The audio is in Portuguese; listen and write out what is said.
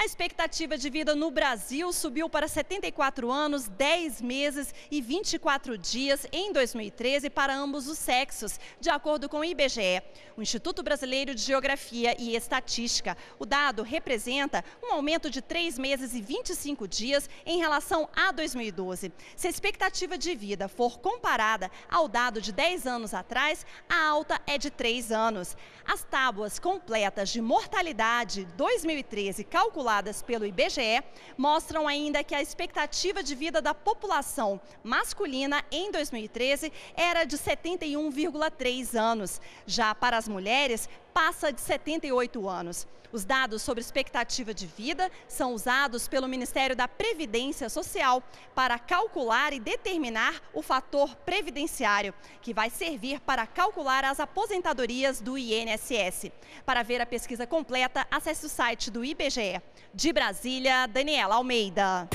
A expectativa de vida no Brasil subiu para 74 anos, 10 meses e 24 dias em 2013 para ambos os sexos, de acordo com o IBGE, o Instituto Brasileiro de Geografia e Estatística. O dado representa um aumento de 3 meses e 25 dias em relação a 2012. Se a expectativa de vida for comparada ao dado de 10 anos atrás, a alta é de 3 anos. As tábuas completas de mortalidade 2013 calculadas calculadas pelo IBGE mostram ainda que a expectativa de vida da população masculina em 2013 era de 71,3 anos. Já para as mulheres, passa de 78 anos. Os dados sobre expectativa de vida são usados pelo Ministério da Previdência Social para calcular e determinar o fator previdenciário, que vai servir para calcular as aposentadorias do INSS. Para ver a pesquisa completa, acesse o site do IBGE. De Brasília, Daniela Almeida.